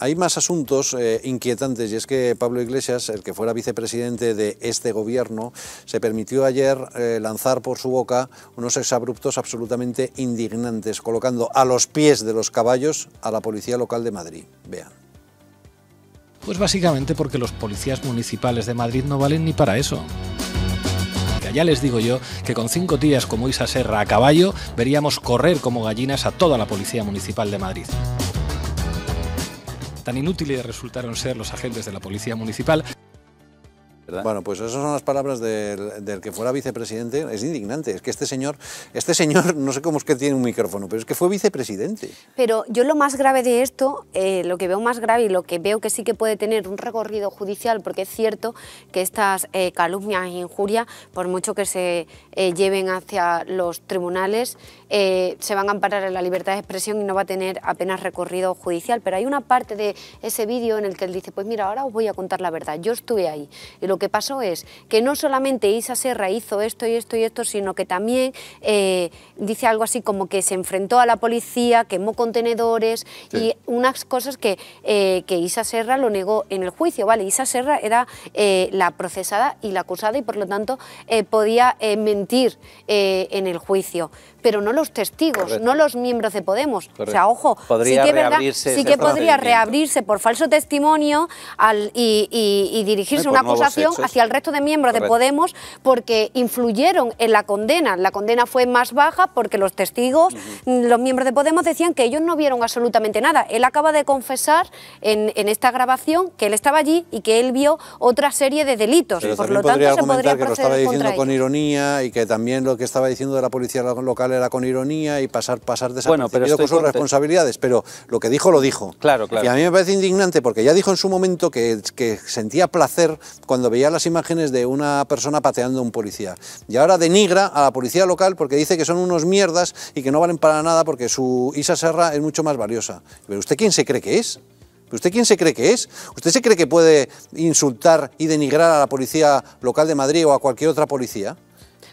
Hay más asuntos eh, inquietantes y es que Pablo Iglesias, el que fuera vicepresidente de este gobierno, se permitió ayer eh, lanzar por su boca unos exabruptos absolutamente indignantes, colocando a los pies de los caballos a la policía local de Madrid. Vean. Pues básicamente porque los policías municipales de Madrid no valen ni para eso. Ya les digo yo que con cinco días como Isa Serra a caballo veríamos correr como gallinas a toda la policía municipal de Madrid tan inútiles resultaron ser los agentes de la Policía Municipal bueno, pues esas son las palabras del, que fuera vicepresidente. Es indignante, es que este señor, este señor, no sé cómo es que tiene un micrófono, pero es que fue vicepresidente. Pero yo lo más grave de esto, eh, lo que veo más grave y lo que veo que sí que puede tener un recorrido judicial, porque es cierto que estas eh, calumnias e injurias, por mucho que se eh, lleven hacia los tribunales, se van a amparar en la libertad de expresión y no va a tener apenas recorrido judicial. Pero hay una parte de ese vídeo en el que él dice, pues mira, ahora os voy a contar la verdad, yo estuve ahí. Y lo que pasó es que no solamente Isa Serra hizo esto y esto y esto, sino que también eh, dice algo así como que se enfrentó a la policía, quemó contenedores y unas cosas eh, que, Isa Serra lo negó en el juicio. Vale, Isa Serra era eh, la procesada y la acusada y por lo tanto podía mentir en el juicio, pero no los testigos, no los miembros de Podemos. O sea, ojo, podría sí que, podría reabrirse por falso testimonio y, dirigirse a una acusación hacia el resto de miembros de Podemos porque influyeron en la condena. La condena fue más baja porque los testigos, mm, los miembros de Podemos decían que ellos no vieron absolutamente nada. Él acaba de confesar en, esta grabación que él estaba allí y que él vio otra serie de delitos. por lo tanto, se podría que lo estaba diciendo con ironía y que también lo que estaba diciendo de la policía local era con ironía y pasar pasar desapercibido bueno, pero con sus responsabilidades, pero lo que dijo lo dijo. Claro, Y a mí me parece indignante porque ya dijo en su momento que, que sentía placer cuando veía veía las imágenes de una persona pateando a un policía. Y ahora denigra a la policía local porque dice que son unos mierdas y que no valen para nada porque su Isa Serra es mucho más valiosa. ¿Pero usted quién se cree que es? ¿Usted quién se cree que es? ¿Usted se cree que puede insultar y denigrar a la policía local de Madrid o a cualquier otra policía?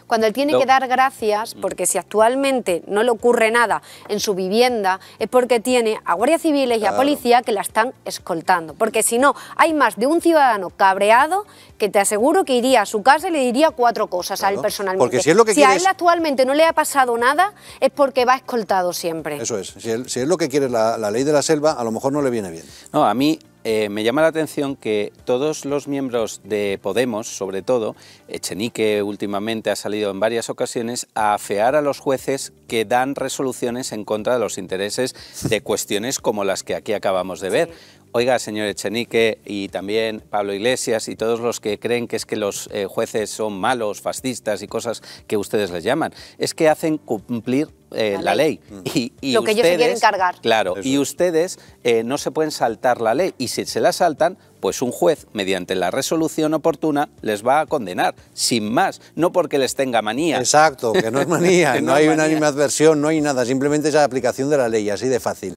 cuando él tiene que dar gracias, mm. porque si actualmente no le ocurre nada en su vivienda, es porque tiene a guardias civiles y a policía que la están escoltando. Porque si no, hay más de un ciudadano cabreado que te aseguro que iría a su casa y le diría cuatro cosas al a él personalmente. Porque si, es lo que a él actualmente no le ha pasado nada, es porque va escoltado siempre. Eso es. Si, es lo que quiere la, la ley de la selva, a lo mejor no le viene bien. No, a mí eh, me llama la atención que todos los miembros de Podemos, sobre todo, Echenique últimamente ha salido en varias ocasiones a afear a los jueces que dan resoluciones en contra de los intereses de cuestiones como las que aquí acabamos de ver. Oiga, señor Echenique y también Pablo Iglesias y todos los que creen que es que los eh, jueces son malos, fascistas y cosas que ustedes les llaman, es que hacen cumplir eh, la, ley. Mm. Y, Lo que ellos se quieren cargar. Claro, y ustedes eh, no se pueden saltar la ley. Y si se la saltan, pues un juez, mediante la resolución oportuna, les va a condenar, sin más, no porque les tenga manía. Exacto, que no es manía, no, no, hay manía. una adversión, no hay nada, simplemente es la aplicación de la ley, así de fácil.